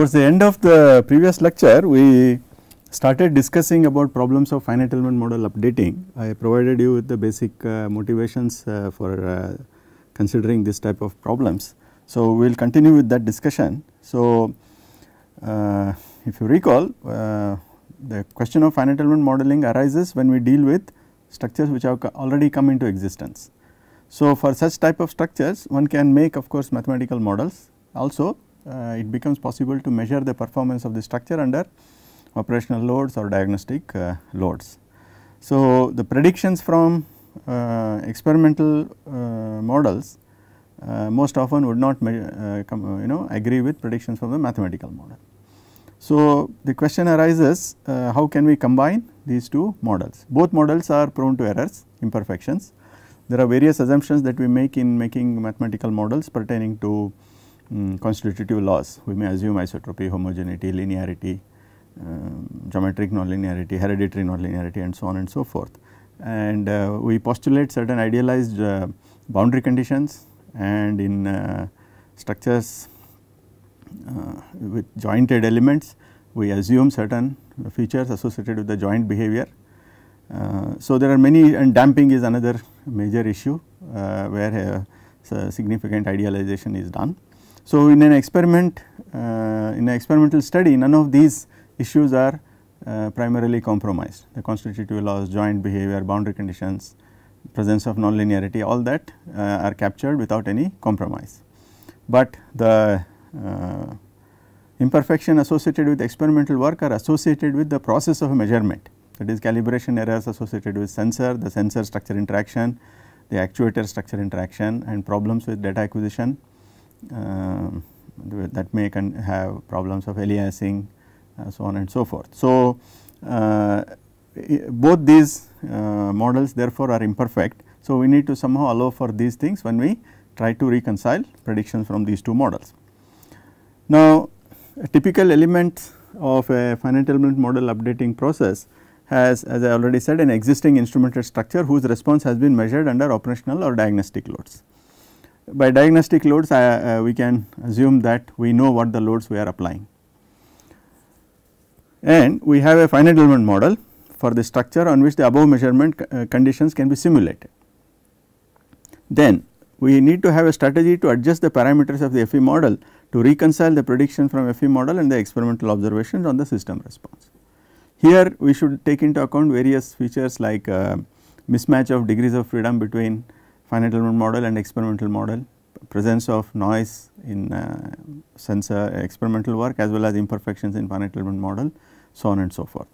towards the end of the previous lecture we started discussing about problems of finite element model updating. I provided you with the basic uh, motivations uh, for uh, considering this type of problems. So, we will continue with that discussion. So, uh, if you recall uh, the question of finite element modeling arises when we deal with structures which have already come into existence. So, for such type of structures one can make of course mathematical models also uh, it becomes possible to measure the performance of the structure under operational loads or diagnostic uh, loads. So, the predictions from uh, experimental models uh, most often would not uh, come, you know agree with predictions from the mathematical model. So, the question arises uh, how can we combine these two models? Both models are prone to errors, imperfections. There are various assumptions that we make in making mathematical models pertaining to um, constitutive laws. We may assume isotropy, homogeneity, linearity, um, geometric nonlinearity, hereditary nonlinearity and so on and so forth. And uh, we postulate certain idealized uh, boundary conditions and in uh, structures uh, with jointed elements we assume certain features associated with the joint behavior. Uh, so there are many and damping is another major issue where significant idealization is done. So, in an experiment uh, in an experimental study none of these issues are uh, primarily compromised the constitutive laws, joint behavior, boundary conditions, presence of nonlinearity all that uh, are captured without any compromise. But the uh, imperfection associated with experimental work are associated with the process of measurement that is calibration errors associated with sensor, the sensor structure interaction, the actuator structure interaction and problems with data acquisition um, that may can have problems of aliasing uh, so on and so forth. So, uh, both these uh, models therefore are imperfect. So, we need to somehow allow for these things when we try to reconcile predictions from these two models. Now, typical element of a finite element model updating process has as I already said an existing instrumented structure whose response has been measured under operational or diagnostic loads by diagnostic loads uh, we can assume that we know what the loads we are applying. And we have a finite element model for the structure on which the above measurement uh, conditions can be simulated. Then we need to have a strategy to adjust the parameters of the FE model to reconcile the prediction from FE model and the experimental observations on the system response. Here we should take into account various features like uh, mismatch of degrees of freedom between finite element model and experimental model, presence of noise in uh, sensor experimental work as well as imperfections in finite element model so on and so forth.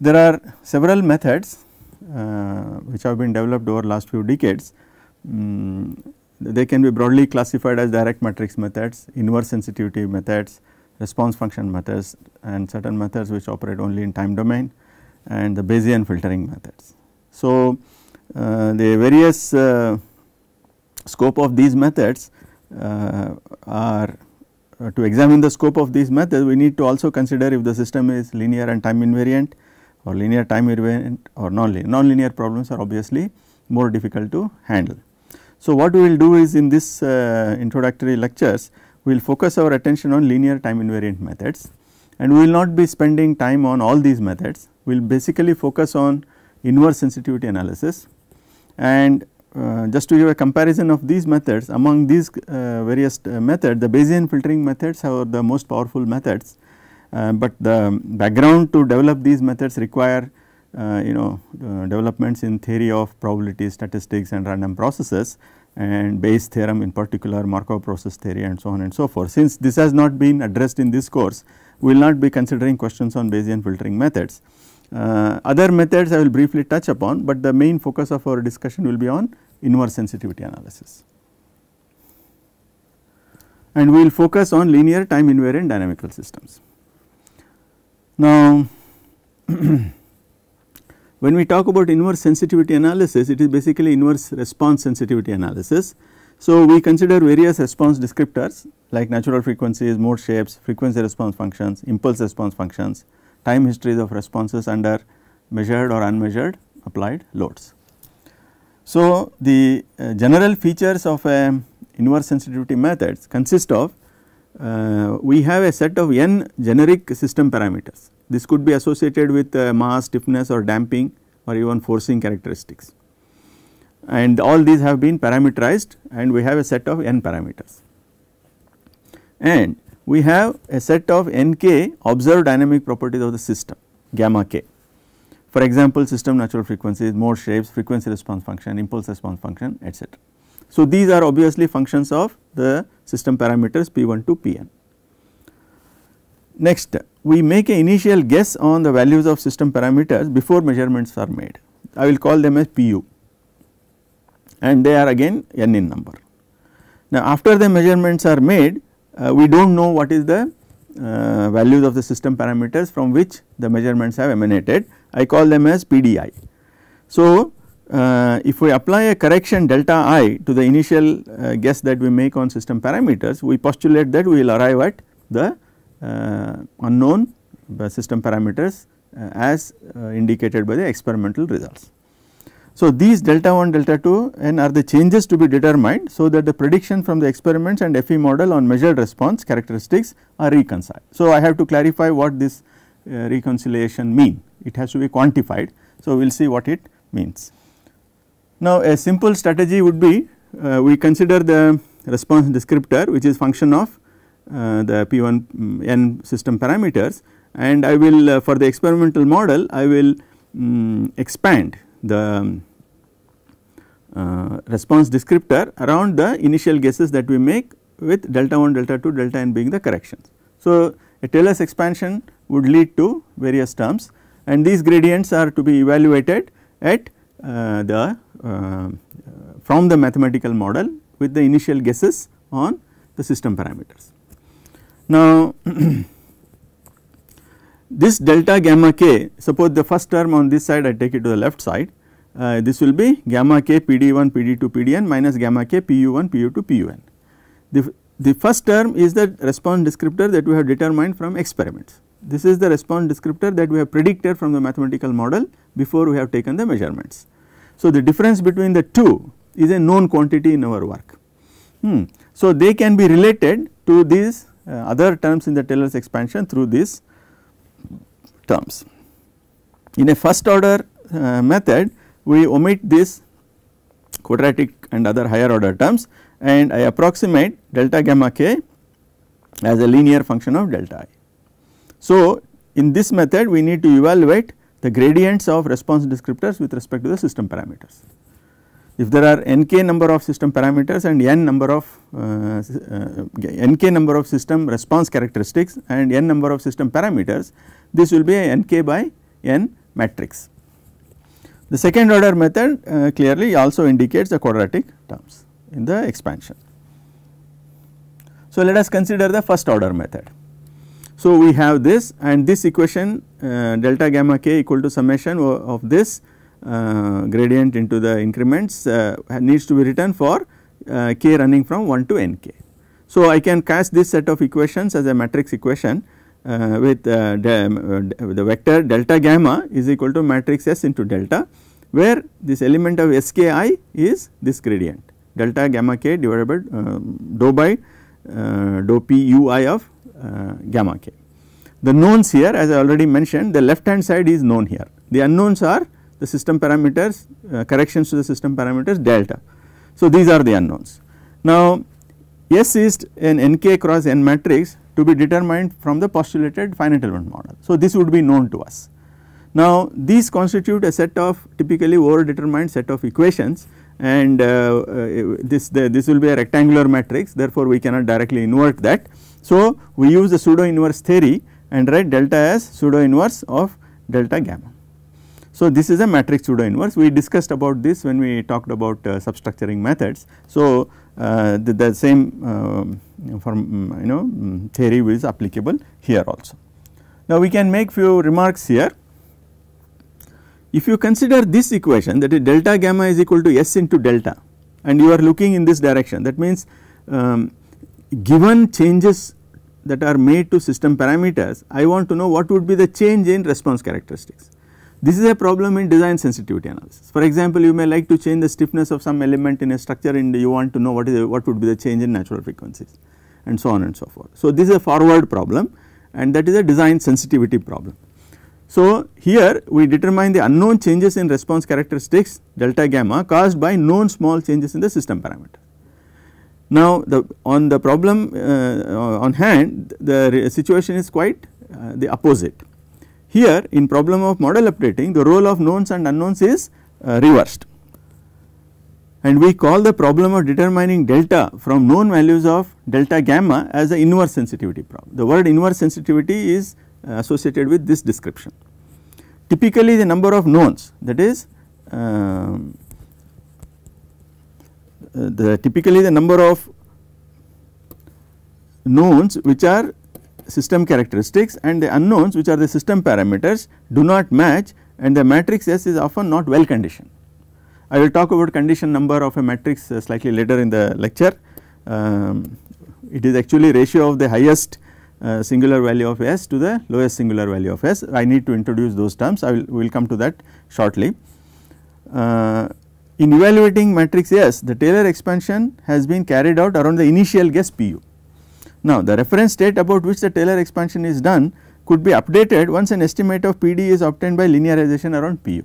There are several methods uh, which have been developed over last few decades. Um, they can be broadly classified as direct matrix methods, inverse sensitivity methods, response function methods and certain methods which operate only in time domain and the Bayesian filtering methods. So, uh, the various uh, scope of these methods uh, are to examine the scope of these methods we need to also consider if the system is linear and time invariant or linear time invariant or non-linear. Non-linear problems are obviously more difficult to handle. So, what we will do is in this uh, introductory lectures we will focus our attention on linear time invariant methods and we will not be spending time on all these methods we will basically focus on inverse sensitivity analysis and uh, just to give a comparison of these methods among these uh, various uh, methods the Bayesian filtering methods are the most powerful methods uh, but the background to develop these methods require uh, you know uh, developments in theory of probability statistics and random processes and Bayes theorem in particular Markov process theory and so on and so forth. Since this has not been addressed in this course we will not be considering questions on Bayesian filtering methods. Uh, other methods I will briefly touch upon, but the main focus of our discussion will be on inverse sensitivity analysis. And we will focus on linear time invariant dynamical systems. Now, when we talk about inverse sensitivity analysis, it is basically inverse response sensitivity analysis. So, we consider various response descriptors like natural frequencies, mode shapes, frequency response functions, impulse response functions, time histories of responses under measured or unmeasured applied loads. So, the uh, general features of a inverse sensitivity methods consist of uh, we have a set of n generic system parameters. This could be associated with uh, mass, stiffness or damping or even forcing characteristics and all these have been parameterized and we have a set of n parameters. And we have a set of nk observed dynamic properties of the system gamma k. For example, system natural frequencies, mode shapes, frequency response function, impulse response function etc. So, these are obviously functions of the system parameters P1 to Pn. Next, we make an initial guess on the values of system parameters before measurements are made. I will call them as PU and they are again n in number. Now, after the measurements are made, uh, we do not know what is the uh, values of the system parameters from which the measurements have emanated. I call them as PDI. So, uh, if we apply a correction delta i to the initial uh, guess that we make on system parameters, we postulate that we will arrive at the uh, unknown system parameters uh, as indicated by the experimental results. So, these delta 1 delta 2 n are the changes to be determined so that the prediction from the experiments and FE model on measured response characteristics are reconciled. So, I have to clarify what this uh, reconciliation mean it has to be quantified. So, we will see what it means. Now, a simple strategy would be uh, we consider the response descriptor which is function of uh, the P1 mm, n system parameters and I will uh, for the experimental model I will um, expand the um, uh, response descriptor around the initial guesses that we make with delta 1, delta 2, delta n being the corrections. So, a Taylor's expansion would lead to various terms and these gradients are to be evaluated at uh, the uh, from the mathematical model with the initial guesses on the system parameters. Now This delta gamma k suppose the first term on this side I take it to the left side uh, this will be gamma k pd1 pd2 pdn minus gamma k pu1 pu2 pun. The, the first term is the response descriptor that we have determined from experiments. This is the response descriptor that we have predicted from the mathematical model before we have taken the measurements. So, the difference between the two is a known quantity in our work. Hmm. So, they can be related to these uh, other terms in the Taylor's expansion through this terms. In a first order uh, method we omit these quadratic and other higher order terms and I approximate delta gamma k as a linear function of delta i. So, in this method we need to evaluate the gradients of response descriptors with respect to the system parameters if there are nk number of system parameters and n number of uh, uh nk number of system response characteristics and n number of system parameters this will be a nk by n matrix. The second order method uh, clearly also indicates the quadratic terms in the expansion. So, let us consider the first order method. So, we have this and this equation uh, delta gamma k equal to summation of this uh, gradient into the increments uh, needs to be written for uh, k running from 1 to n k. So, I can cast this set of equations as a matrix equation uh, with uh, the, uh, the vector delta gamma is equal to matrix S into delta where this element of Ski is this gradient delta gamma k divided by dou by dou p ui of gamma k. The knowns here as I already mentioned the left hand side is known here the unknowns are the system parameters uh, corrections to the system parameters delta. So these are the unknowns. Now S is an nk cross n matrix to be determined from the postulated finite element model. So this would be known to us. Now these constitute a set of typically over determined set of equations and uh, uh, this the, this will be a rectangular matrix therefore we cannot directly invert that. So we use the pseudo inverse theory and write delta as pseudo inverse of delta gamma. So, this is a matrix pseudo inverse we discussed about this when we talked about uh, substructuring methods. So, uh, the, the, same uh, um, from you know theory is applicable here also. Now, we can make few remarks here. If you consider this equation that is delta gamma is equal to S into delta and you are looking in this direction that means um, given changes that are made to system parameters I want to know what would be the change in response characteristics this is a problem in design sensitivity analysis. For example, you may like to change the stiffness of some element in a structure and you want to know what is what would be the change in natural frequencies and so on and so forth. So, this is a forward problem and that is a design sensitivity problem. So, here we determine the unknown changes in response characteristics delta gamma caused by known small changes in the system parameter. Now, the on the problem uh, on hand the situation is quite uh, the opposite here in problem of model updating the role of knowns and unknowns is uh, reversed and we call the problem of determining delta from known values of delta gamma as the inverse sensitivity problem. The word inverse sensitivity is uh, associated with this description. Typically the number of knowns that is um, uh, the typically the number of knowns which are system characteristics and the unknowns which are the system parameters do not match and the matrix S is often not well conditioned. I will talk about condition number of a matrix uh, slightly later in the lecture. Um, it is actually ratio of the highest uh, singular value of S to the lowest singular value of S. I need to introduce those terms, I will we'll come to that shortly. Uh, in evaluating matrix S, the Taylor expansion has been carried out around the initial guess PU now, the reference state about which the Taylor expansion is done could be updated once an estimate of PD is obtained by linearization around PU.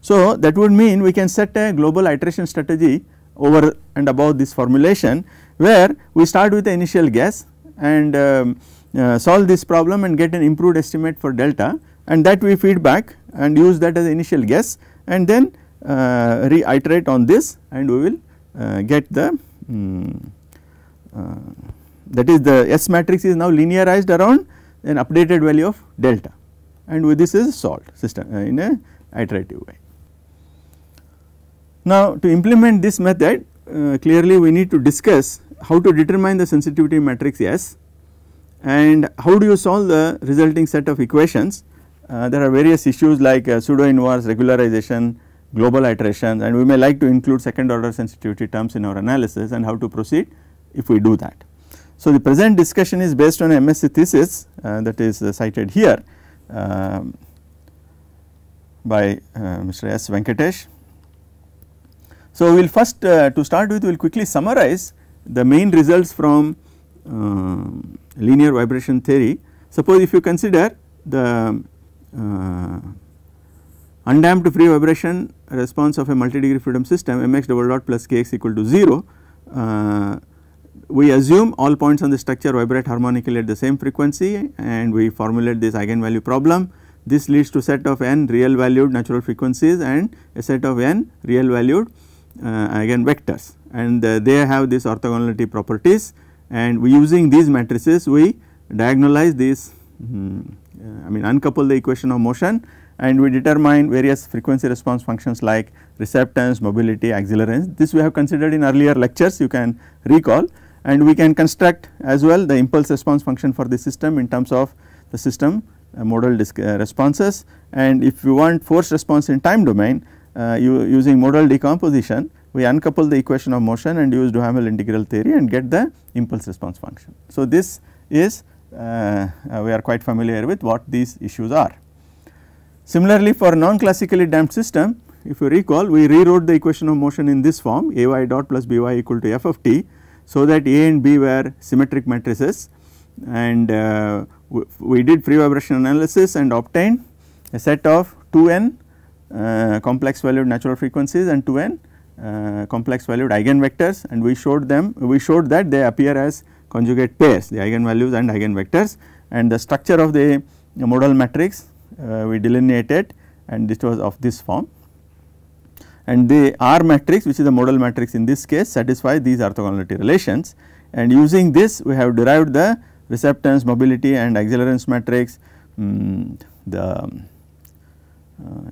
So, that would mean we can set a global iteration strategy over and above this formulation where we start with the initial guess and um, uh, solve this problem and get an improved estimate for delta and that we feed back and use that as initial guess and then uh, reiterate on this and we will uh, get the um, that is the S matrix is now linearized around an updated value of delta and with this is solved system uh, in a iterative way. Now to implement this method uh, clearly we need to discuss how to determine the sensitivity matrix S and how do you solve the resulting set of equations. Uh, there are various issues like uh, pseudo inverse regularization, global iterations and we may like to include second order sensitivity terms in our analysis and how to proceed if we do that. So, the present discussion is based on a MSc thesis uh, that is uh, cited here um, by uh, Mr. S. Venkatesh. So, we will first uh, to start with we will quickly summarize the main results from um, linear vibration theory. Suppose if you consider the undamped free vibration response of a multi degree freedom system mx double dot plus kx equal to 0 uh, we assume all points on the structure vibrate harmonically at the same frequency and we formulate this eigenvalue problem. This leads to set of n real valued natural frequencies and a set of n real valued uh, eigenvectors and uh, they have this orthogonality properties and we using these matrices we diagonalize this. Hmm, um, uh, I mean uncouple the equation of motion and we determine various frequency response functions like receptance, mobility, accelerance. This we have considered in earlier lectures you can recall and we can construct as well the impulse response function for the system in terms of the system uh, modal uh, responses and if you want force response in time domain uh, you, using modal decomposition we uncouple the equation of motion and use Duhamel integral theory and get the impulse response function. So, this is uh, uh, we are quite familiar with what these issues are. Similarly, for non-classically damped system if you recall we rewrote the equation of motion in this form Ay dot plus By equal to f of t so that A and B were symmetric matrices and uh, we did free vibration analysis and obtained a set of 2n uh, complex valued natural frequencies and 2n uh, complex valued eigenvectors and we showed them we showed that they appear as conjugate pairs the eigenvalues and eigenvectors and the structure of the modal matrix uh, we delineated and this was of this form and the R matrix which is the model matrix in this case satisfy these orthogonality relations and using this we have derived the receptance, mobility and accelerance matrix, um, the uh,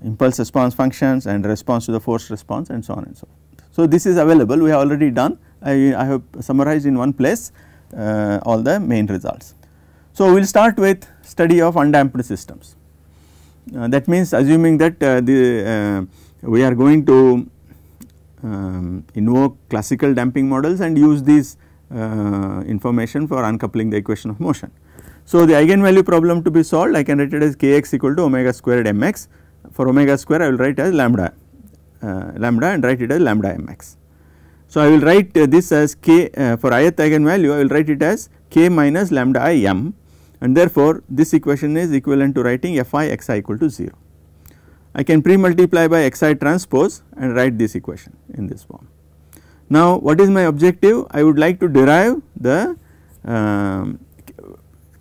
impulse response functions and response to the force response and so on and so on. So, this is available we have already done I, I have summarized in one place uh, all the main results. So, we will start with study of undamped systems uh, that means assuming that uh, the uh, we are going to um, invoke classical damping models and use these uh, information for uncoupling the equation of motion. So, the eigenvalue problem to be solved I can write it as kx equal to omega squared mx for omega square I will write as lambda uh, lambda and write it as lambda mx. So, I will write uh, this as k uh, for ith eigenvalue I will write it as k minus lambda i m and therefore, this equation is equivalent to writing fi xi equal to 0. I can pre multiply by xi transpose and write this equation in this form. Now what is my objective? I would like to derive the uh,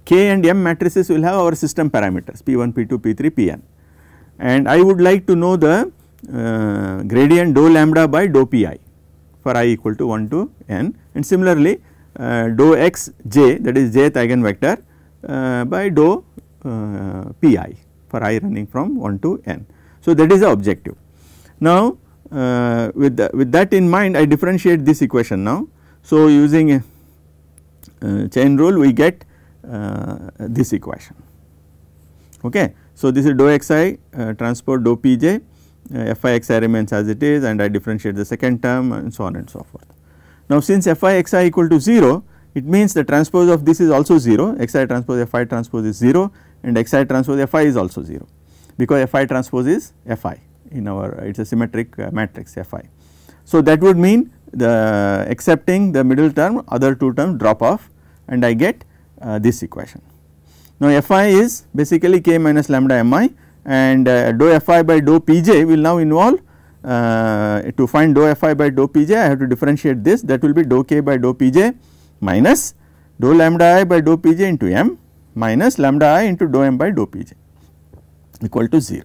K and M matrices will have our system parameters P1, P2, P3, Pn and I would like to know the uh, gradient dou lambda by dou Pi for i equal to 1 to n and similarly uh, dou x j that is jth eigenvector uh, by dou uh, Pi for i running from 1 to n. So, that is the objective. Now, uh, with, the, with that in mind I differentiate this equation now. So, using a, uh, chain rule we get uh, this equation. Okay. So, this is dou xi uh, transpose dou pj uh, fi xi remains as it is and I differentiate the second term and so on and so forth. Now, since fi xi equal to 0 it means the transpose of this is also 0 xi transpose fi transpose is 0 and xi transpose fi is also 0 because Fi transpose is Fi in our it is a symmetric uh, matrix Fi. So that would mean the accepting the middle term other two terms drop off and I get uh, this equation. Now Fi is basically k minus lambda mi and uh, dou Fi by dou Pj will now involve uh, to find dou Fi by dou Pj I have to differentiate this that will be dou k by dou Pj minus dou lambda i by dou Pj into m minus lambda i into dou m by dou Pj equal to 0.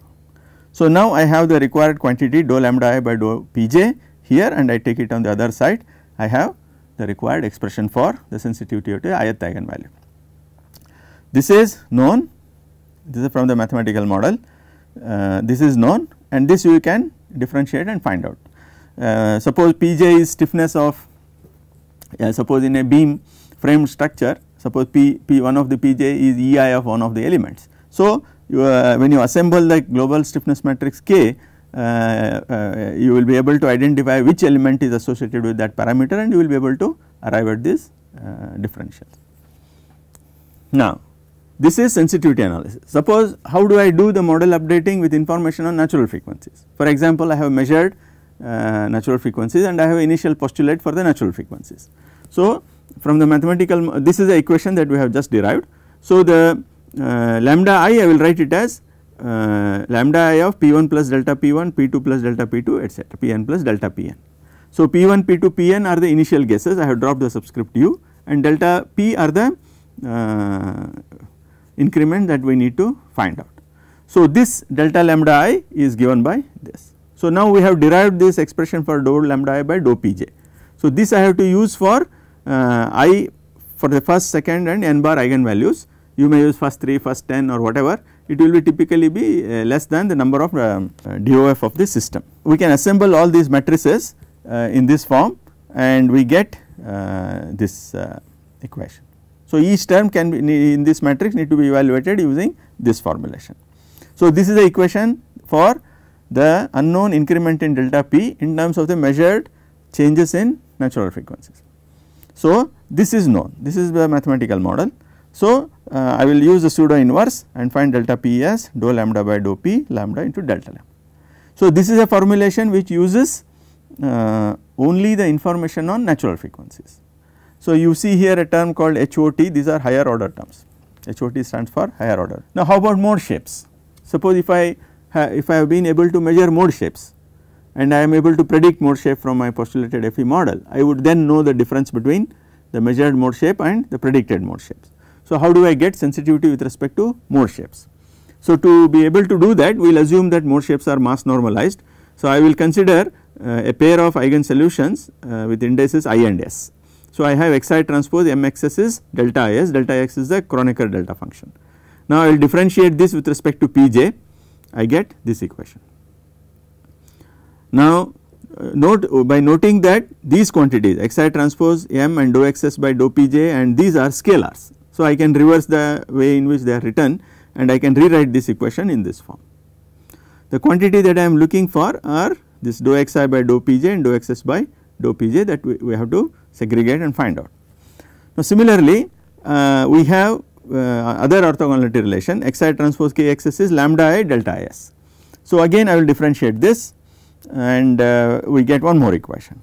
So, now I have the required quantity dou lambda i by dou pj here and I take it on the other side I have the required expression for the sensitivity of the ith eigenvalue. This is known this is from the mathematical model uh, this is known and this you can differentiate and find out. Uh, suppose pj is stiffness of uh, suppose in a beam frame structure suppose p p1 of the pj is ei of one of the elements. So, you, uh, when you assemble the global stiffness matrix K, uh, uh, you will be able to identify which element is associated with that parameter and you will be able to arrive at this uh, differential. Now, this is sensitivity analysis. Suppose how do I do the model updating with information on natural frequencies. For example, I have measured uh, natural frequencies and I have initial postulate for the natural frequencies. So, from the mathematical this is the equation that we have just derived. So, the uh, lambda i I will write it as uh, lambda i of p1 plus delta p1, p2 plus delta p2 etc. pn plus delta pn. So, p1, p2, pn are the initial guesses I have dropped the subscript u and delta p are the uh, increment that we need to find out. So, this delta lambda i is given by this. So, now we have derived this expression for dou lambda i by dou pj. So, this I have to use for uh, i for the first, second and n bar eigenvalues you may use first 3, first 10 or whatever it will be typically be uh, less than the number of um, uh, DOF of the system. We can assemble all these matrices uh, in this form and we get uh, this uh, equation. So each term can be in this matrix need to be evaluated using this formulation. So this is the equation for the unknown increment in delta p in terms of the measured changes in natural frequencies. So this is known this is the mathematical model so, uh, I will use the pseudo inverse and find delta P as dou lambda by dou P lambda into delta lambda. So, this is a formulation which uses uh, only the information on natural frequencies. So, you see here a term called HOT these are higher order terms HOT stands for higher order. Now, how about mode shapes suppose if I if I have been able to measure mode shapes and I am able to predict mode shape from my postulated FE model I would then know the difference between the measured mode shape and the predicted mode shapes. So, how do I get sensitivity with respect to more shapes? So, to be able to do that we will assume that more shapes are mass normalized. So, I will consider uh, a pair of eigen solutions uh, with indices i and s. So, I have xi transpose mxs is delta is delta x is the Kronecker delta function. Now, I will differentiate this with respect to pj I get this equation. Now, uh, note by noting that these quantities xi transpose m and dou xs by dou pj and these are scalars so, I can reverse the way in which they are written and I can rewrite this equation in this form. The quantity that I am looking for are this dou xi by dou pj and dou xs by dou pj that we, we have to segregate and find out. Now, similarly uh, we have uh, other orthogonality relation xi transpose kxs is lambda i delta is. So, again I will differentiate this and uh, we get one more equation.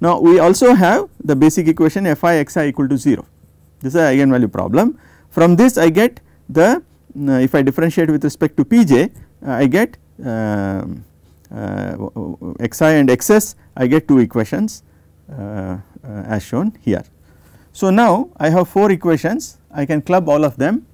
Now, we also have the basic equation fi xi equal to 0 this is eigenvalue problem. From this I get the uh, if I differentiate with respect to Pj uh, I get um, uh, xi and xs I get two equations as shown here. So now I have 4 equations I can club all of them.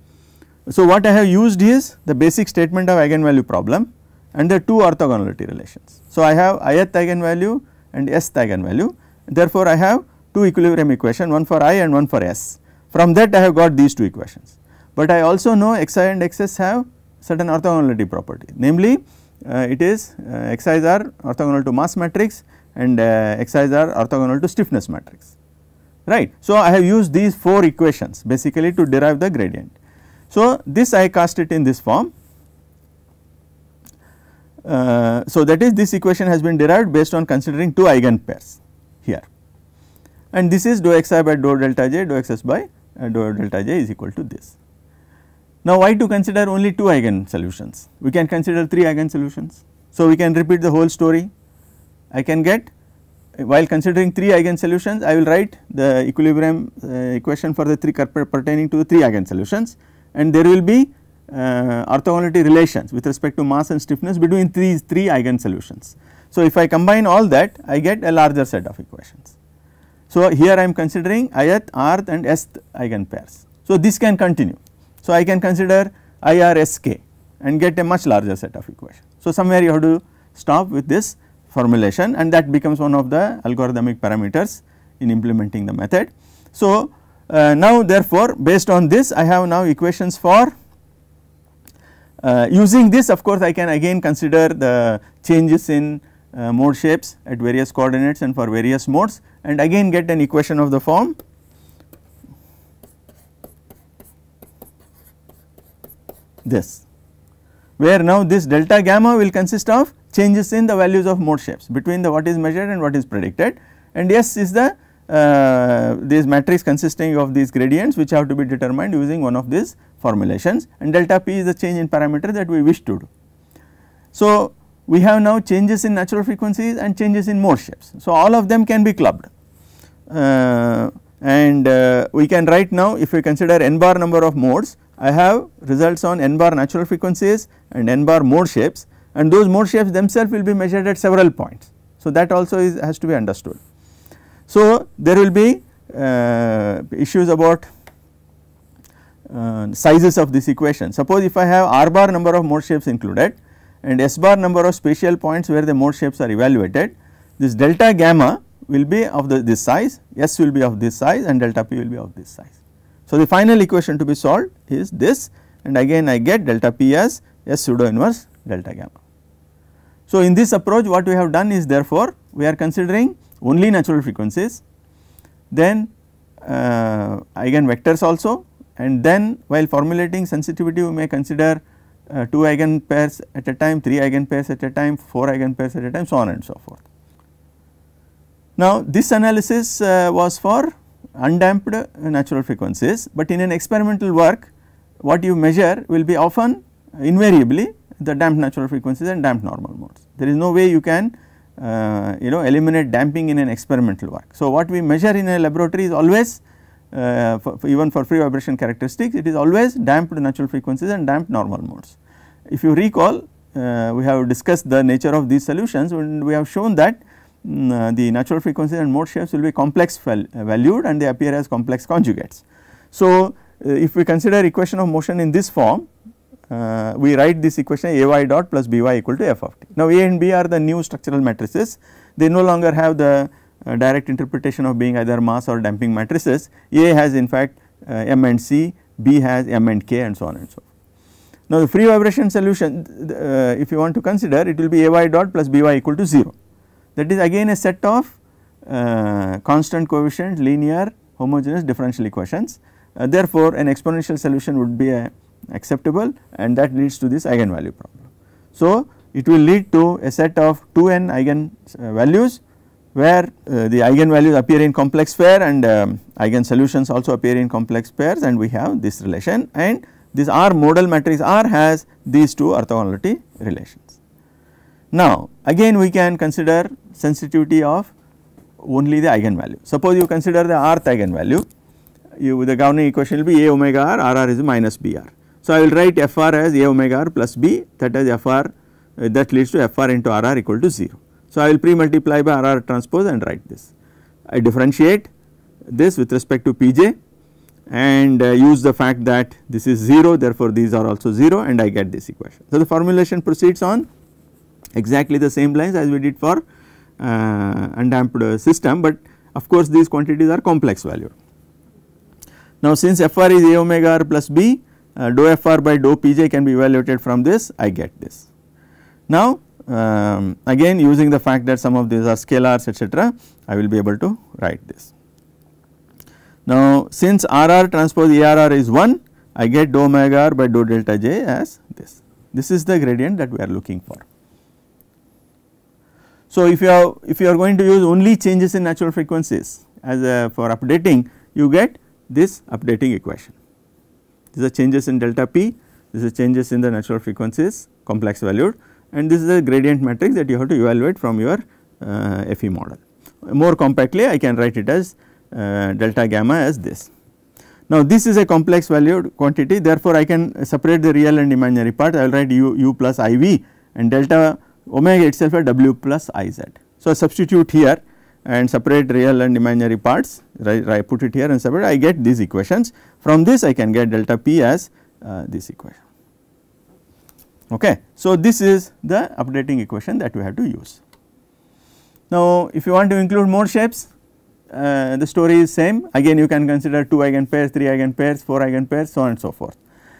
So what I have used is the basic statement of eigenvalue problem and the two orthogonality relations. So I have ith eigenvalue and s eigenvalue therefore I have two equilibrium equation one for i and one for s from that I have got these two equations, but I also know xi and xs have certain orthogonality property namely uh, it is uh, xi's are orthogonal to mass matrix and uh, xi's are orthogonal to stiffness matrix right. So, I have used these 4 equations basically to derive the gradient. So, this I cast it in this form. Uh, so, that is this equation has been derived based on considering 2 eigen pairs here and this is dou xi by dou delta j dou xs by uh, delta j is equal to this. Now why to consider only 2 eigen solutions? We can consider 3 eigen solutions. So we can repeat the whole story. I can get while considering 3 eigen solutions I will write the equilibrium uh, equation for the 3 pertaining to the 3 eigen solutions and there will be uh, orthogonality relations with respect to mass and stiffness between these 3 eigen solutions. So if I combine all that I get a larger set of equations. So, here I am considering ith, rth and st eigenpairs. So, this can continue. So, I can consider irsk and get a much larger set of equations. So, somewhere you have to stop with this formulation and that becomes one of the algorithmic parameters in implementing the method. So, uh, now therefore, based on this I have now equations for uh, using this of course I can again consider the changes in uh, mode shapes at various coordinates and for various modes and again get an equation of the form this where now this delta gamma will consist of changes in the values of mode shapes between the what is measured and what is predicted and S is the uh, this matrix consisting of these gradients which have to be determined using one of these formulations and delta p is the change in parameter that we wish to do. So, we have now changes in natural frequencies and changes in mode shapes. So, all of them can be clubbed uh, and uh, we can write now if we consider n bar number of modes I have results on n bar natural frequencies and n bar mode shapes and those mode shapes themselves will be measured at several points. So, that also is has to be understood. So, there will be uh, issues about uh, sizes of this equation. Suppose if I have r bar number of mode shapes included and s bar number of spatial points where the mode shapes are evaluated, this delta gamma will be of the, this size, S will be of this size and delta P will be of this size. So, the final equation to be solved is this and again I get delta P as S pseudo inverse delta gamma. So, in this approach what we have done is therefore, we are considering only natural frequencies then uh, eigenvectors also and then while formulating sensitivity we may consider uh, 2 pairs at a time, 3 pairs at a time, 4 pairs at a time so on and so forth. Now, this analysis uh, was for undamped natural frequencies, but in an experimental work what you measure will be often invariably the damped natural frequencies and damped normal modes. There is no way you can uh, you know eliminate damping in an experimental work. So, what we measure in a laboratory is always uh, for, for even for free vibration characteristics it is always damped natural frequencies and damped normal modes. If you recall uh, we have discussed the nature of these solutions and we have shown that Mm, uh, the natural frequencies and mode shapes will be complex val valued and they appear as complex conjugates. So, uh, if we consider equation of motion in this form, uh, we write this equation a y dot plus b y equal to f of t. Now, a and b are the new structural matrices, they no longer have the uh, direct interpretation of being either mass or damping matrices, a has in fact uh, m and c, b has m and k and so on and so forth. Now, the free vibration solution uh, if you want to consider it will be a y dot plus b y equal to 0 that is again a set of uh, constant coefficient linear homogeneous differential equations. Uh, therefore, an exponential solution would be uh, acceptable and that leads to this eigenvalue problem. So, it will lead to a set of 2n eigenvalues uh, where uh, the eigenvalues appear in complex pair and um, eigen solutions also appear in complex pairs and we have this relation and this R modal matrix R has these two orthogonality relations. Now again we can consider sensitivity of only the eigenvalue. Suppose you consider the rth eigenvalue, you the governing equation will be a omega r, rr is minus br. So I will write fr as a omega r plus b that is fr uh, that leads to fr into rr equal to 0. So I will pre multiply by rr transpose and write this. I differentiate this with respect to pj and uh, use the fact that this is 0 therefore these are also 0 and I get this equation. So the formulation proceeds on exactly the same lines as we did for uh, undamped uh, system but of course these quantities are complex value. Now since Fr is A omega r plus B uh, dou Fr by dou Pj can be evaluated from this I get this. Now um, again using the fact that some of these are scalars etc I will be able to write this. Now since RR transpose ARR is 1 I get dou omega r by dou delta j as this. This is the gradient that we are looking for. So, if you are if you are going to use only changes in natural frequencies as a, for updating you get this updating equation. This is changes in delta p, This is changes in the natural frequencies complex valued and this is a gradient matrix that you have to evaluate from your uh, FE model. More compactly I can write it as uh, delta gamma as this. Now this is a complex valued quantity therefore I can separate the real and imaginary part I will write u, u plus iv and delta omega itself at w plus i z. So, I substitute here and separate real and imaginary parts I put it here and separate I get these equations from this I can get delta p as uh, this equation okay. So, this is the updating equation that we have to use. Now, if you want to include more shapes uh, the story is same again you can consider 2 eigenpairs, 3 eigenpairs, 4 eigenpairs so on and so forth.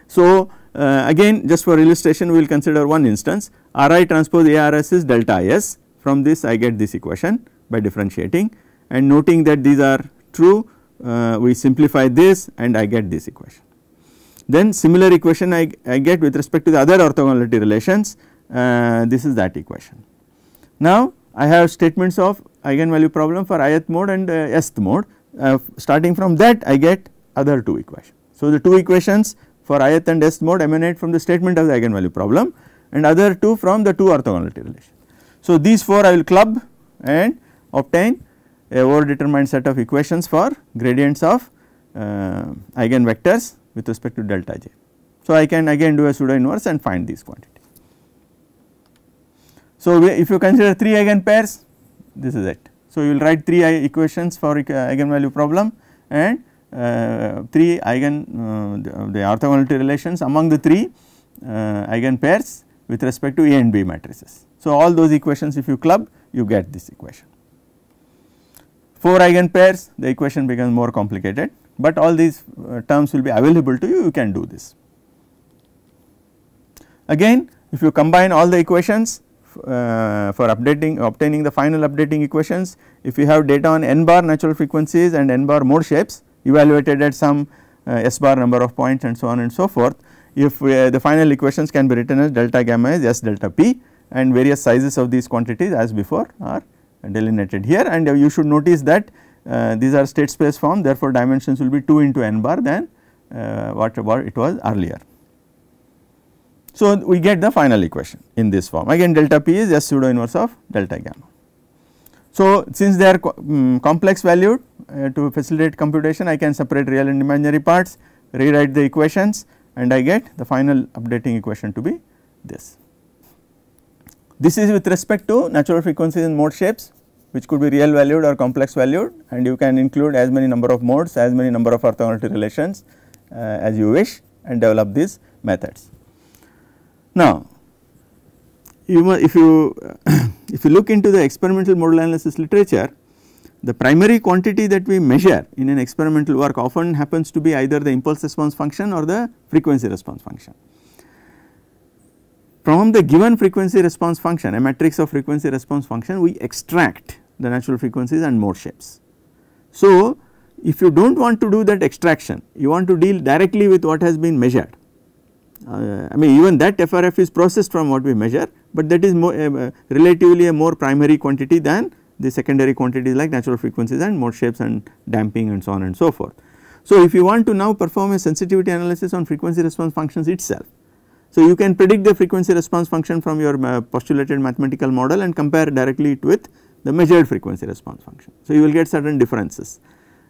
So, uh, again just for illustration we will consider one instance Ri transpose ARS is delta S from this I get this equation by differentiating and noting that these are true uh, we simplify this and I get this equation. Then similar equation I, I get with respect to the other orthogonality relations uh, this is that equation. Now I have statements of eigenvalue problem for ith mode and uh, sth mode uh, starting from that I get other two equations. So the two equations for ith and sth mode emanate from the statement of the eigenvalue problem and other 2 from the 2 orthogonality relations. So, these 4 I will club and obtain a over determined set of equations for gradients of uh, eigenvectors with respect to delta j. So, I can again do a pseudo inverse and find these quantities. So, if you consider 3 eigen pairs, this is it. So, you will write 3 equations for uh, eigenvalue problem and uh, 3 eigen uh, the, the orthogonality relations among the 3 uh, pairs with respect to A and B matrices. So, all those equations if you club you get this equation. 4 eigenpairs the equation becomes more complicated, but all these uh, terms will be available to you you can do this. Again if you combine all the equations uh, for updating obtaining the final updating equations if you have data on n bar natural frequencies and n bar mode shapes evaluated at some uh, s bar number of points and so on and so forth if uh, the final equations can be written as delta gamma is S delta p and various sizes of these quantities as before are delineated here and uh, you should notice that uh, these are state space form therefore dimensions will be 2 into n bar than uh, what about it was earlier. So, we get the final equation in this form again delta p is S pseudo inverse of delta gamma. So, since they are co um, complex valued uh, to facilitate computation I can separate real and imaginary parts rewrite the equations and I get the final updating equation to be this. This is with respect to natural frequencies and mode shapes which could be real valued or complex valued and you can include as many number of modes as many number of orthogonality relations uh, as you wish and develop these methods. Now you if you if you look into the experimental model analysis literature the primary quantity that we measure in an experimental work often happens to be either the impulse response function or the frequency response function. From the given frequency response function, a matrix of frequency response function, we extract the natural frequencies and more shapes. So, if you do not want to do that extraction, you want to deal directly with what has been measured. Uh, I mean even that FRF is processed from what we measure, but that is more uh, relatively a more primary quantity than the secondary quantities like natural frequencies and mode shapes and damping and so on and so forth. So, if you want to now perform a sensitivity analysis on frequency response functions itself, so you can predict the frequency response function from your uh, postulated mathematical model and compare directly it with the measured frequency response function. So, you will get certain differences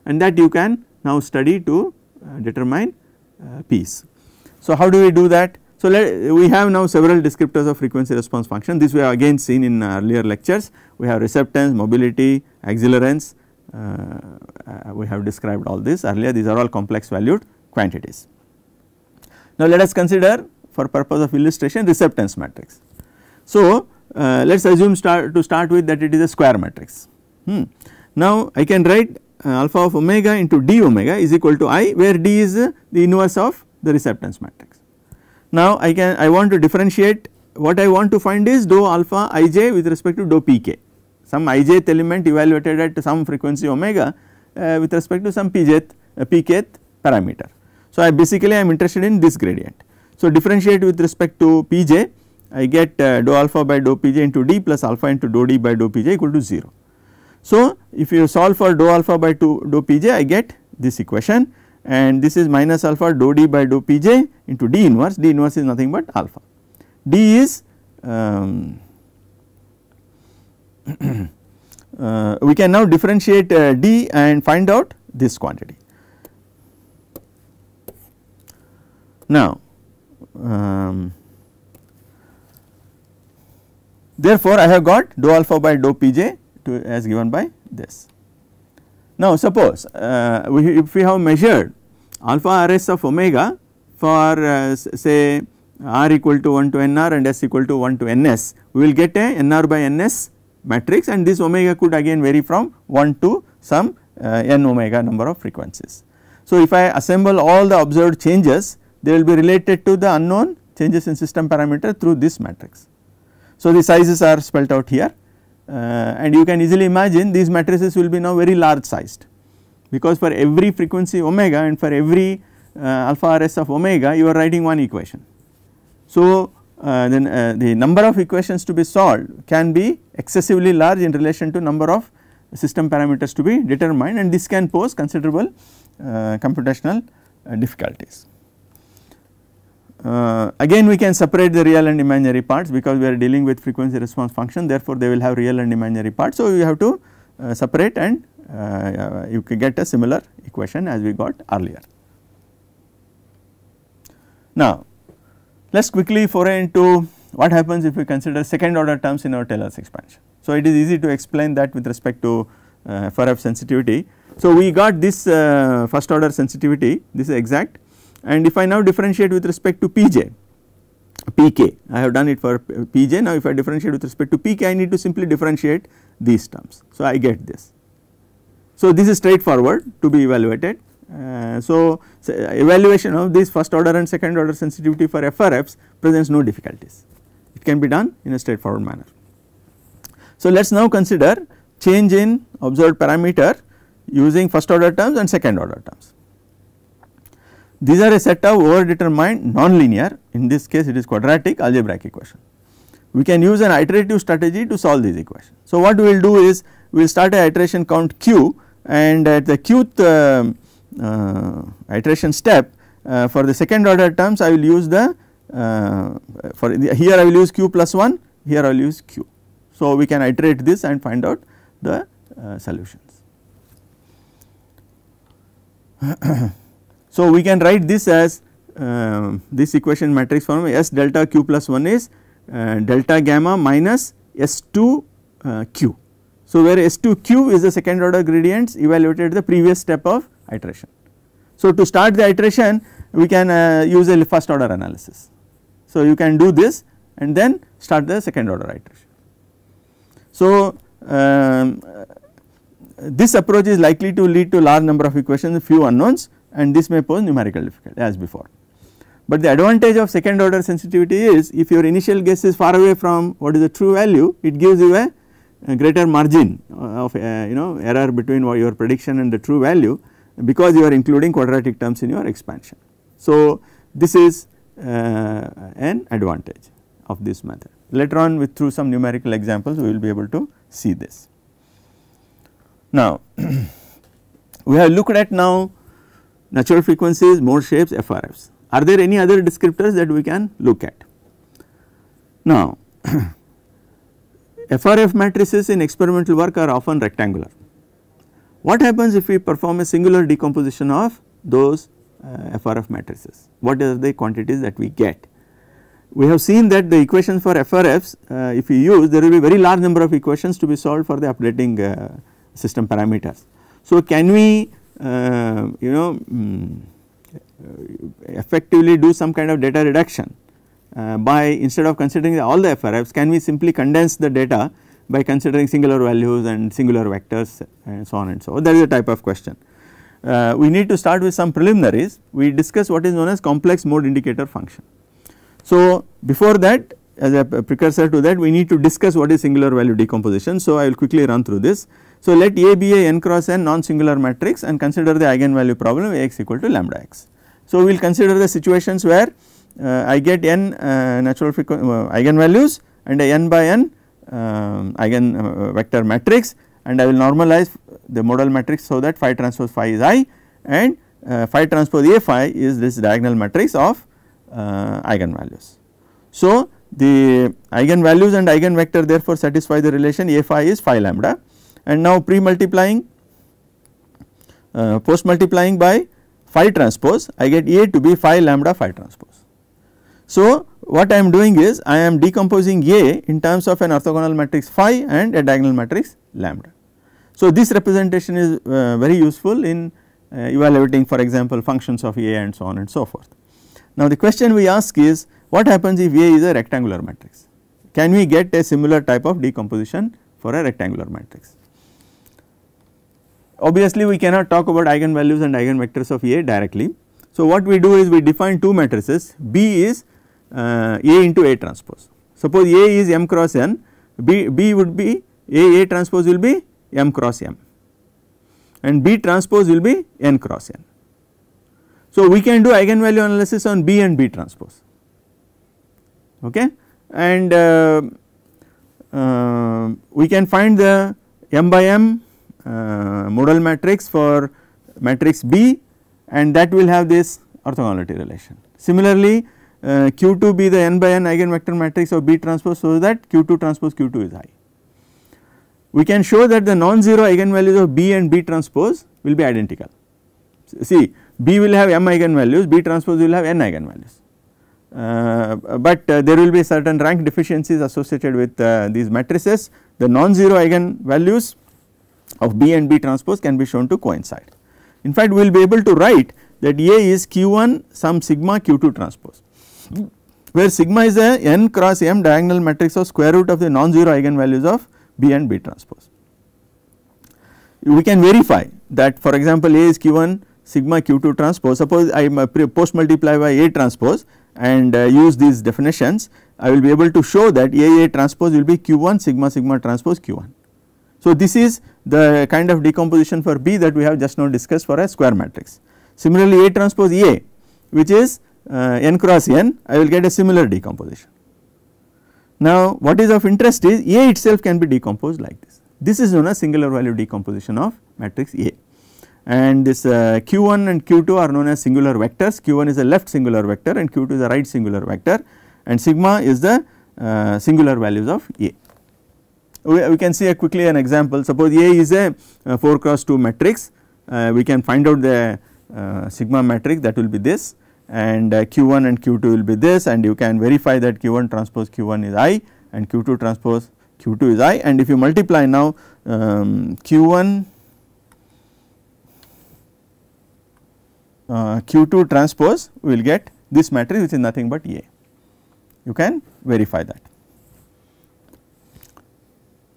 and that you can now study to uh, determine uh, P's. So, how do we do that? So, let, we have now several descriptors of frequency response function this we have again seen in uh, earlier lectures we have receptance, mobility, accelerance uh, uh, we have described all this earlier these are all complex valued quantities. Now, let us consider for purpose of illustration receptance matrix. So, uh, let us assume start to start with that it is a square matrix. Hmm. Now, I can write uh, alpha of omega into d omega is equal to i where d is the inverse of the receptance matrix. Now I can I want to differentiate what I want to find is dou alpha ij with respect to dou pk some ijth element evaluated at some frequency omega uh, with respect to some pjth uh, pkth parameter. So I basically I am interested in this gradient. So differentiate with respect to pj I get uh, dou alpha by dou pj into d plus alpha into dou d by dou pj equal to 0. So if you solve for dou alpha by 2 dou pj I get this equation and this is minus alpha dou d by dou p j into d inverse, d inverse is nothing but alpha. d is um, uh, we can now differentiate uh, d and find out this quantity. Now um, therefore I have got dou alpha by dou p j to as given by this. Now suppose uh, we, if we have measured alpha rs of omega for uh, say r equal to 1 to nr and s equal to 1 to ns we will get a nr by ns matrix and this omega could again vary from 1 to some uh, n omega number of frequencies. So if I assemble all the observed changes they will be related to the unknown changes in system parameter through this matrix. So the sizes are spelt out here uh, and you can easily imagine these matrices will be now very large sized because for every frequency omega and for every uh, alpha rs of omega you are writing one equation. So uh, then the number of equations to be solved can be excessively large in relation to number of system parameters to be determined and this can pose considerable computational difficulties uh, again we can separate the real and imaginary parts because we are dealing with frequency response function therefore they will have real and imaginary parts. So, you have to uh, separate and uh, you can get a similar equation as we got earlier. Now, let us quickly foray into what happens if we consider second order terms in our Taylor's expansion. So, it is easy to explain that with respect to uh, FRF sensitivity. So, we got this uh, first order sensitivity this is exact and if I now differentiate with respect to Pj, Pk, I have done it for Pj now if I differentiate with respect to Pk I need to simply differentiate these terms. So, I get this. So, this is straightforward to be evaluated. Uh, so, so, uh, evaluation of this first order and second order sensitivity for FRFs presents no difficulties, it can be done in a straightforward manner. So, let us now consider change in observed parameter using first order terms and second order terms. These are a set of overdetermined nonlinear in this case it is quadratic algebraic equation. We can use an iterative strategy to solve these equations. So, what we will do is we will start a iteration count q and at the qth uh, uh, iteration step uh, for the second order terms I will use the uh, for the, here I will use q plus 1 here I will use q. So, we can iterate this and find out the uh, solutions. So, we can write this as uh, this equation matrix form S delta q plus 1 is uh, delta gamma minus S2 uh, q. So, where S2q is the second order gradients evaluated the previous step of iteration. So, to start the iteration we can uh, use a first order analysis. So, you can do this and then start the second order iteration. So, um, this approach is likely to lead to large number of equations few unknowns and this may pose numerical difficulty as before. But the advantage of second order sensitivity is if your initial guess is far away from what is the true value it gives you a, a greater margin uh, of uh, you know error between your prediction and the true value because you are including quadratic terms in your expansion. So this is uh, an advantage of this method. Later on with through some numerical examples we will be able to see this. Now we have looked at now natural frequencies, more shapes, FRFs. Are there any other descriptors that we can look at? Now, FRF matrices in experimental work are often rectangular. What happens if we perform a singular decomposition of those uh, FRF matrices? What are the quantities that we get? We have seen that the equations for FRFs uh, if you use there will be very large number of equations to be solved for the updating uh, system parameters. So, can we uh, you know um, effectively do some kind of data reduction uh, by instead of considering all the FRFs can we simply condense the data by considering singular values and singular vectors and so on and so on that is a type of question. Uh, we need to start with some preliminaries we discuss what is known as complex mode indicator function. So before that as a precursor to that we need to discuss what is singular value decomposition so I will quickly run through this so, let A be a n cross n non singular matrix and consider the eigenvalue problem Ax equal to lambda x. So, we will consider the situations where uh, I get n uh, natural uh, eigenvalues and a n by n um, eigen uh, vector matrix and I will normalize the modal matrix so that phi transpose phi is i and uh, phi transpose A phi is this diagonal matrix of uh, eigenvalues. So, the eigenvalues and eigenvector therefore satisfy the relation A phi is phi lambda and now pre multiplying uh, post multiplying by phi transpose I get A to be phi lambda phi transpose. So, what I am doing is I am decomposing A in terms of an orthogonal matrix phi and a diagonal matrix lambda. So, this representation is uh, very useful in uh, evaluating for example functions of A and so on and so forth. Now, the question we ask is what happens if A is a rectangular matrix? Can we get a similar type of decomposition for a rectangular matrix? Obviously, we cannot talk about eigenvalues and eigenvectors of A directly. So, what we do is we define two matrices B is uh, A into A transpose. Suppose A is m cross n, B, B would be A, A transpose will be m cross m and B transpose will be n cross n. So, we can do eigenvalue analysis on B and B transpose okay and uh, uh, we can find the m by m uh, modal matrix for matrix B and that will have this orthogonality relation. Similarly, uh, Q2 be the n by n eigenvector matrix of B transpose so that Q2 transpose Q2 is high. We can show that the non-zero eigenvalues of B and B transpose will be identical. See B will have m eigenvalues, B transpose will have n eigenvalues. Uh, but uh, there will be certain rank deficiencies associated with uh, these matrices. The non-zero eigenvalues of B and B transpose can be shown to coincide. In fact, we will be able to write that A is Q1 some sigma Q2 transpose where sigma is a n cross m diagonal matrix of square root of the non-zero eigenvalues of B and B transpose. We can verify that for example, A is Q1 sigma Q2 transpose suppose I uh, post multiply by A transpose and uh, use these definitions I will be able to show that A A transpose will be Q1 sigma sigma transpose Q1. So, this is the kind of decomposition for B that we have just now discussed for a square matrix. Similarly, A transpose A which is uh, n cross n I will get a similar decomposition. Now, what is of interest is A itself can be decomposed like this. This is known as singular value decomposition of matrix A and this uh, q1 and q2 are known as singular vectors q1 is a left singular vector and q2 is a right singular vector and sigma is the uh, singular values of A we, we can see quickly an example suppose A is a, a 4 cross 2 matrix uh, we can find out the uh, sigma matrix that will be this and uh, q1 and q2 will be this and you can verify that q1 transpose q1 is i and q2 transpose q2 is i and if you multiply now um, q1 uh, q2 transpose we will get this matrix which is nothing but a you can verify that.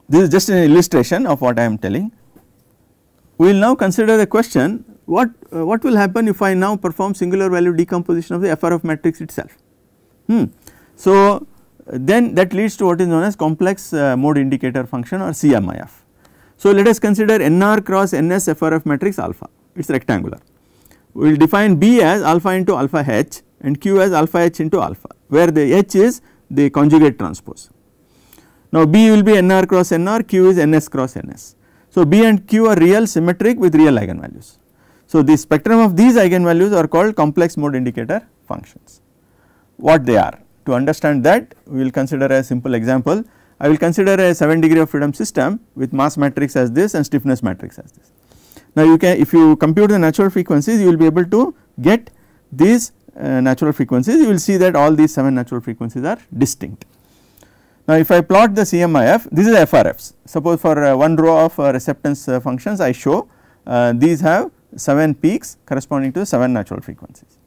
This is just an illustration of what I am telling. We will now consider the question what, uh, what will happen if I now perform singular value decomposition of the FRF matrix itself. Hmm. So, then that leads to what is known as complex uh, mode indicator function or CMIF. So, let us consider NR cross NS FRF matrix alpha it is rectangular. We will define B as alpha into alpha H and Q as alpha H into alpha where the H is the conjugate transpose. Now, B will be nr cross nr, q is ns cross ns. So, B and q are real symmetric with real eigenvalues. So, the spectrum of these eigenvalues are called complex mode indicator functions. What they are to understand that we will consider a simple example. I will consider a 7 degree of freedom system with mass matrix as this and stiffness matrix as this. Now, you can if you compute the natural frequencies you will be able to get these uh, natural frequencies you will see that all these 7 natural frequencies are distinct. Now, if I plot the CMIF, this is FRFs. Suppose for uh, one row of uh, receptance uh, functions, I show uh, these have 7 peaks corresponding to 7 natural frequencies.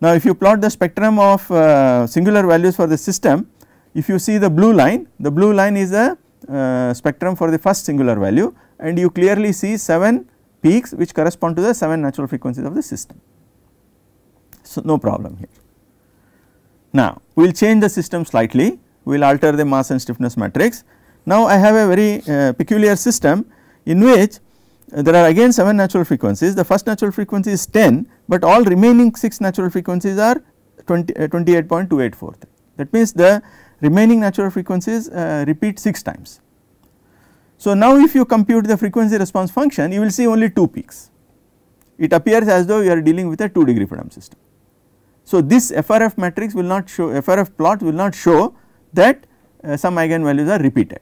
Now, if you plot the spectrum of uh, singular values for the system, if you see the blue line, the blue line is the uh, spectrum for the first singular value and you clearly see 7 peaks which correspond to the 7 natural frequencies of the system. So, no problem here. Now, we will change the system slightly we will alter the mass and stiffness matrix. Now, I have a very uh, peculiar system in which uh, there are again 7 natural frequencies. The first natural frequency is 10, but all remaining 6 natural frequencies are 20, uh, 28.284. That means, the remaining natural frequencies uh, repeat 6 times. So, now if you compute the frequency response function, you will see only 2 peaks. It appears as though you are dealing with a 2 degree freedom system. So, this FRF matrix will not show, FRF plot will not show that uh, some eigenvalues are repeated.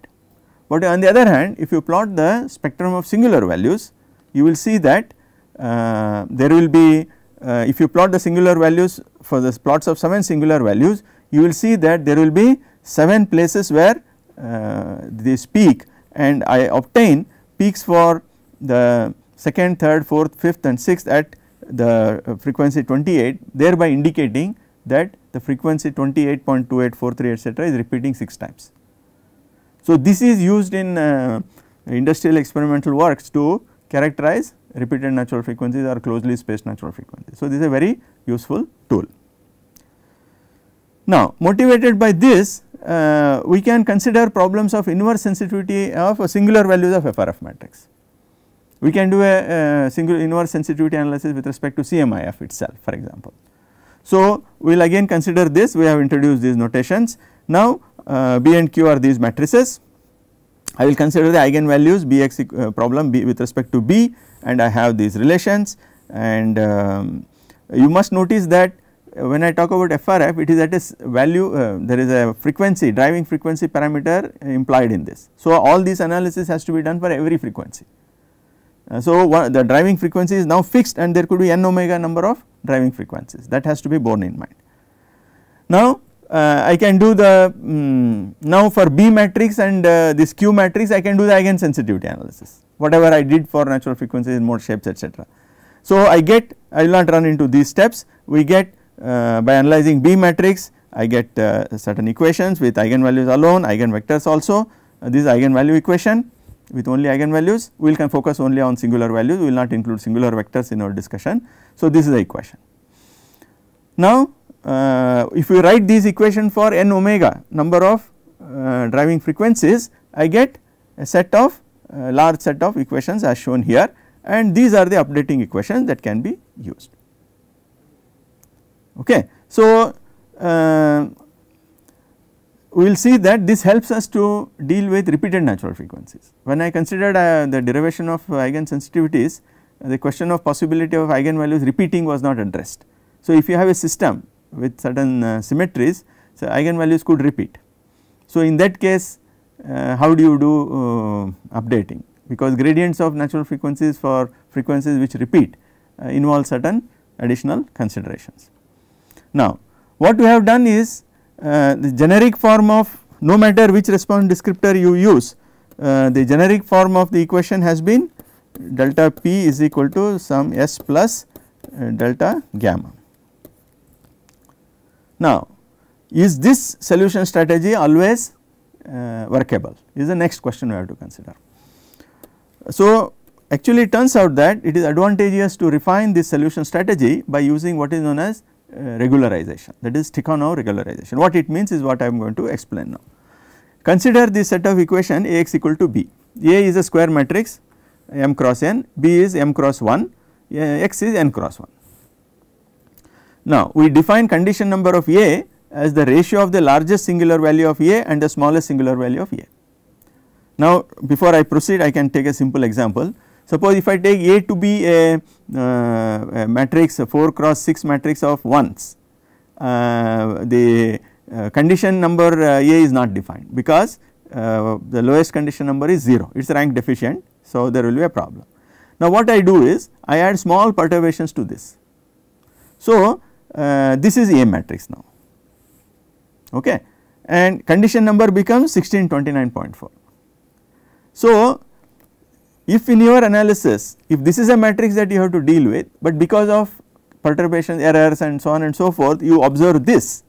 But on the other hand if you plot the spectrum of singular values you will see that uh, there will be uh, if you plot the singular values for the plots of 7 singular values you will see that there will be 7 places where uh, this peak and I obtain peaks for the second, third, fourth, fifth and sixth at the frequency 28 thereby indicating that the frequency 28.2843 etc., is repeating 6 times. So, this is used in uh, industrial experimental works to characterize repeated natural frequencies or closely spaced natural frequencies. So, this is a very useful tool. Now, motivated by this uh, we can consider problems of inverse sensitivity of singular values of FRF matrix. We can do a, a uh, single inverse sensitivity analysis with respect to CMIF itself for example. So, we will again consider this we have introduced these notations. Now, uh, B and Q are these matrices I will consider the eigenvalues Bx uh, problem B with respect to B and I have these relations and um, you must notice that uh, when I talk about FRF it is at a value uh, there is a frequency driving frequency parameter implied in this. So, all this analysis has to be done for every frequency. Uh, so, one, the driving frequency is now fixed and there could be n omega number of driving frequencies that has to be borne in mind. Now, uh, I can do the um, now for B matrix and uh, this Q matrix I can do the eigen sensitivity analysis whatever I did for natural frequencies in mode shapes etc. So, I get I will not run into these steps we get uh, by analyzing B matrix I get uh, certain equations with eigenvalues alone eigenvectors also uh, this eigenvalue equation with only eigenvalues, we can focus only on singular values, we will not include singular vectors in our discussion. So, this is the equation. Now, uh, if we write this equation for n omega number of uh, driving frequencies, I get a set of uh, large set of equations as shown here and these are the updating equations that can be used. Okay. So, uh, we will see that this helps us to deal with repeated natural frequencies. When I considered uh, the derivation of eigen sensitivities, the question of possibility of eigenvalues repeating was not addressed. So, if you have a system with certain uh, symmetries, so eigenvalues could repeat. So, in that case uh, how do you do uh, updating because gradients of natural frequencies for frequencies which repeat uh, involve certain additional considerations. Now, what we have done is uh, the generic form of no matter which response descriptor you use uh, the generic form of the equation has been delta p is equal to some s plus uh, delta gamma. Now is this solution strategy always uh, workable is the next question we have to consider. So actually it turns out that it is advantageous to refine this solution strategy by using what is known as uh, regularization that is Tikhonov regularization. What it means is what I am going to explain now. Consider this set of equation Ax equal to b. A is a square matrix m cross n, b is m cross 1, uh, x is n cross 1. Now we define condition number of A as the ratio of the largest singular value of A and the smallest singular value of A. Now before I proceed I can take a simple example Suppose if I take A to be a, uh, a matrix a 4 cross 6 matrix of 1s, uh, the uh, condition number A is not defined because the lowest condition number is 0, it is rank deficient. So, there will be a problem. Now, what I do is I add small perturbations to this. So, uh, this is A matrix now okay and condition number becomes 1629.4. So, if in your analysis if this is a matrix that you have to deal with but because of perturbation errors and so on and so forth you observe this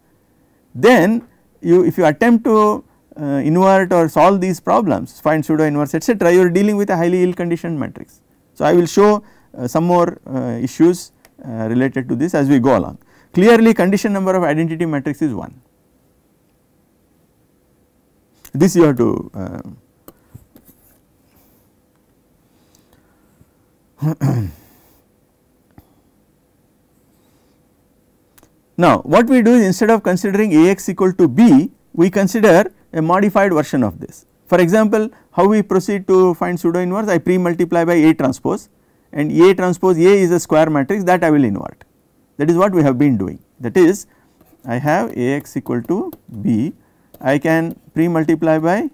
then you if you attempt to uh, invert or solve these problems find pseudo inverse etc you are dealing with a highly ill conditioned matrix. So, I will show uh, some more uh, issues uh, related to this as we go along clearly condition number of identity matrix is 1 this you have to uh, now, what we do is instead of considering A x equal to b, we consider a modified version of this. For example, how we proceed to find pseudo inverse, I pre multiply by A transpose and A transpose A is a square matrix that I will invert. That is what we have been doing. That is, I have A x equal to b, I can pre multiply by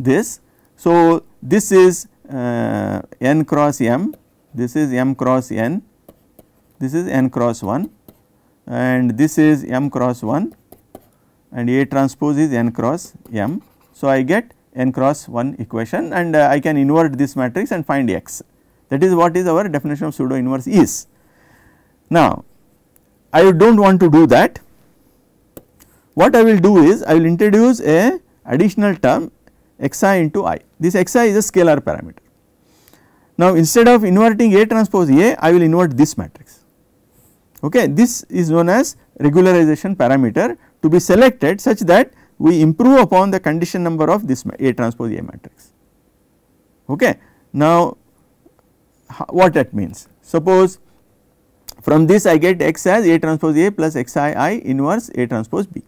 this so, this is uh, n cross m, this is m cross n, this is n cross 1 and this is m cross 1 and A transpose is n cross m. So, I get n cross 1 equation and uh, I can invert this matrix and find x that is what is our definition of pseudo inverse is. Now, I do not want to do that what I will do is I will introduce a additional term xi into i this xi is a scalar parameter. Now instead of inverting A transpose A I will invert this matrix okay this is known as regularization parameter to be selected such that we improve upon the condition number of this A transpose A matrix okay. Now what that means suppose from this I get x as A transpose A plus xi i inverse A transpose B.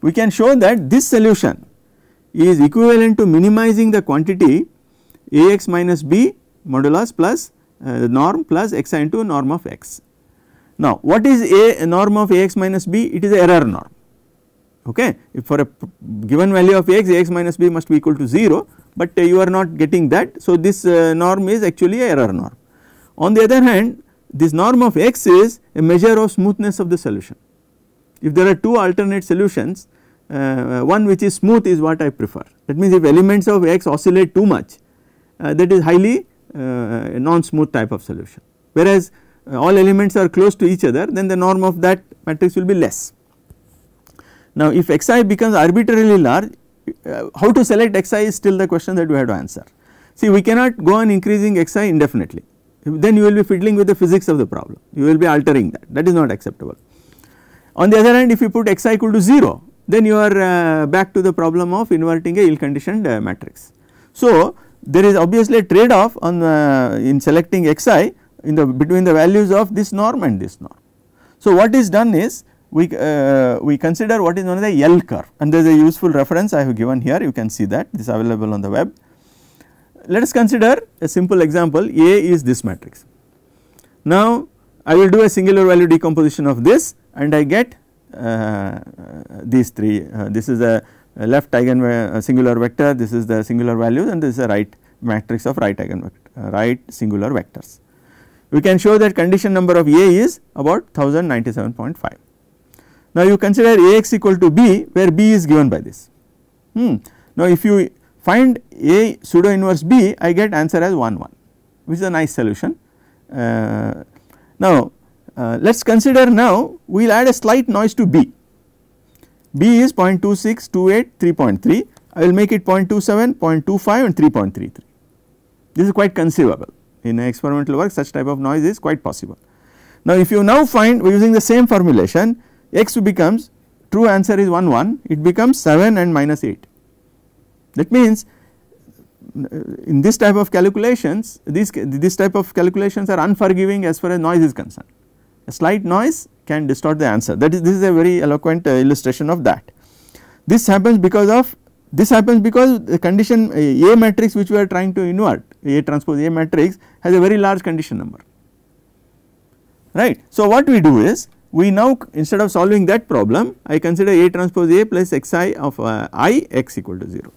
We can show that this solution is equivalent to minimizing the quantity Ax minus b modulus plus uh, norm plus x into norm of x. Now what is a norm of Ax minus b? It is an error norm okay if for a given value of x, Ax minus b must be equal to 0 but uh, you are not getting that. So this uh, norm is actually a error norm. On the other hand this norm of x is a measure of smoothness of the solution. If there are two alternate solutions uh, one which is smooth is what I prefer. That means if elements of x oscillate too much uh, that is highly uh, non-smooth type of solution. Whereas uh, all elements are close to each other then the norm of that matrix will be less. Now if xi becomes arbitrarily large uh, how to select xi is still the question that we have to answer. See we cannot go on increasing xi indefinitely then you will be fiddling with the physics of the problem you will be altering that that is not acceptable. On the other hand if you put xi equal to 0 then you are uh, back to the problem of inverting a ill conditioned uh, matrix. So, there is obviously a trade off on uh, in selecting xi in the between the values of this norm and this norm. So, what is done is we, uh, we consider what is known as the curve and there is a useful reference I have given here you can see that this is available on the web. Let us consider a simple example A is this matrix. Now, I will do a singular value decomposition of this and I get uh, these three uh, this is a left eigen uh, singular vector this is the singular values and this is a right matrix of right eigenvector right singular vectors. We can show that condition number of A is about 1097.5. Now you consider Ax equal to B where B is given by this. Hmm. Now if you find A pseudo inverse B I get answer as 1 1 which is a nice solution. Uh, now uh, let us consider now we will add a slight noise to B. B is 0.26, 28, 3.3. I will make it 0.27, 0.25 and 3.33. This is quite conceivable in experimental work such type of noise is quite possible. Now if you now find using the same formulation x becomes true answer is 1 1 it becomes 7 and minus 8. That means uh, in this type of calculations these this type of calculations are unforgiving as far as noise is concerned a slight noise can distort the answer that is this is a very eloquent uh, illustration of that. This happens because of this happens because the condition uh, A matrix which we are trying to invert A transpose A matrix has a very large condition number right. So, what we do is we now instead of solving that problem I consider A transpose A plus xi of uh, i x equal to 0.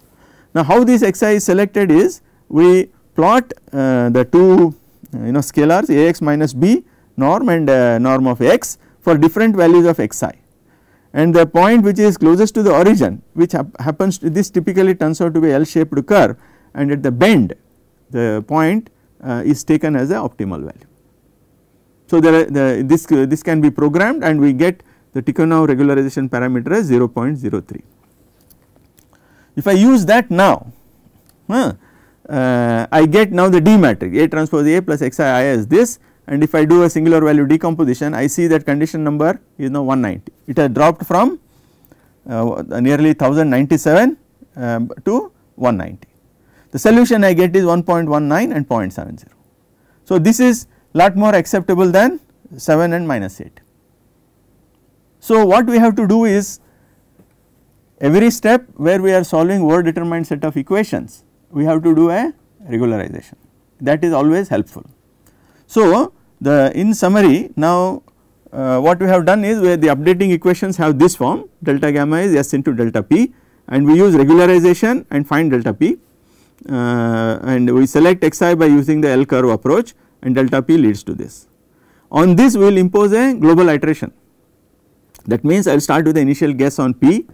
Now, how this xi is selected is we plot uh, the two uh, you know scalars Ax minus b norm and uh, norm of x for different values of xi and the point which is closest to the origin which hap happens to this typically turns out to be L shaped curve and at the bend the point uh, is taken as the optimal value. So, there the, this, uh, this can be programmed and we get the Tikhonov regularization parameter as 0.03. If I use that now huh, uh, I get now the D matrix A transpose A plus xi is this and if I do a singular value decomposition I see that condition number is now 190 it has dropped from uh, nearly 1097 um, to 190 the solution I get is 1.19 and 0.70 so this is lot more acceptable than 7 and minus 8 so what we have to do is every step where we are solving over determined set of equations we have to do a regularization that is always helpful so, the in summary now uh, what we have done is where the updating equations have this form delta gamma is S into delta P and we use regularization and find delta P uh, and we select xi by using the L curve approach and delta P leads to this. On this we will impose a global iteration that means I will start with the initial guess on P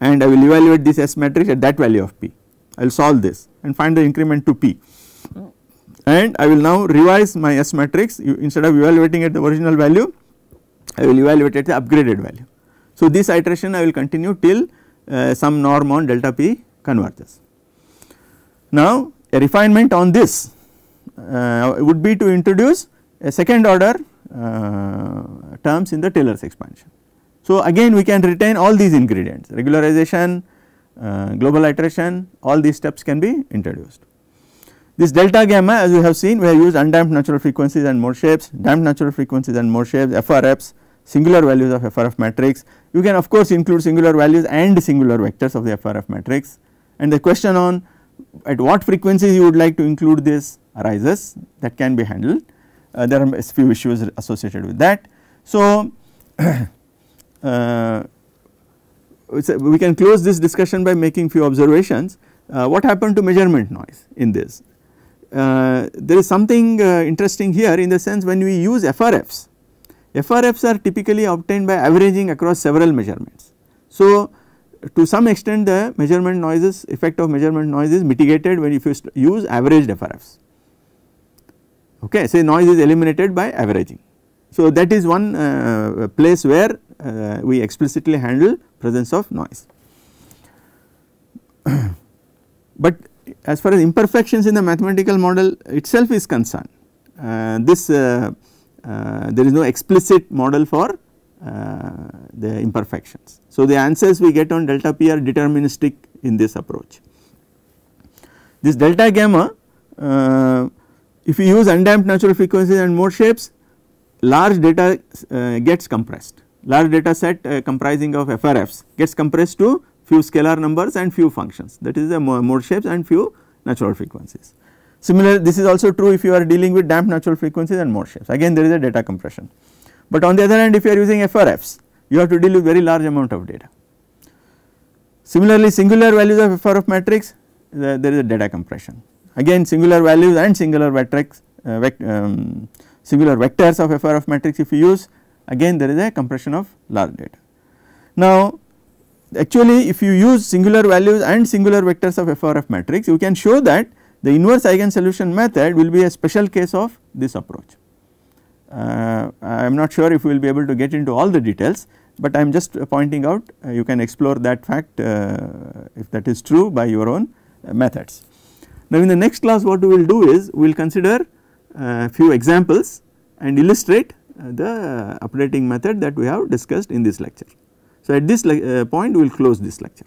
and I will evaluate this S matrix at that value of P. I will solve this and find the increment to P and I will now revise my S matrix you, instead of evaluating at the original value I will evaluate at the upgraded value. So, this iteration I will continue till uh, some norm on delta p converges. Now, a refinement on this uh, would be to introduce a second order uh, terms in the Taylor's expansion. So, again we can retain all these ingredients regularization, uh, global iteration all these steps can be introduced. This delta gamma as we have seen we have used undamped natural frequencies and more shapes, damped natural frequencies and more shapes, FRFs, singular values of FRF matrix. You can of course include singular values and singular vectors of the FRF matrix and the question on at what frequencies you would like to include this arises that can be handled. Uh, there are a few issues associated with that. So, uh, we can close this discussion by making few observations. Uh, what happened to measurement noise in this? Uh, there is something uh, interesting here in the sense when we use FRFs, FRFs are typically obtained by averaging across several measurements. So, to some extent the measurement noises effect of measurement noise is mitigated when if you use averaged FRFs okay say noise is eliminated by averaging. So, that is one uh, place where uh, we explicitly handle presence of noise. but as far as imperfections in the mathematical model itself is concerned uh, this uh, uh, there is no explicit model for uh, the imperfections. So, the answers we get on delta p are deterministic in this approach. This delta gamma if you use undamped natural frequencies and mode shapes large data gets compressed large data set comprising of FRFs gets compressed to few scalar numbers and few functions that is the mode shapes and few natural frequencies. Similarly, this is also true if you are dealing with damped natural frequencies and mode shapes again there is a data compression. But on the other hand if you are using FRFs you have to deal with very large amount of data. Similarly, singular values of FRF matrix there is a data compression again singular values and singular matrix uh, vect, um, singular vectors of FRF matrix if you use again there is a compression of large data. Now actually if you use singular values and singular vectors of FRF matrix you can show that the inverse eigen solution method will be a special case of this approach. Uh, I am not sure if we will be able to get into all the details but I am just pointing out uh, you can explore that fact uh, if that is true by your own uh, methods. Now in the next class what we will do is we will consider a uh, few examples and illustrate uh, the operating method that we have discussed in this lecture. So, at this uh, point we will close this lecture.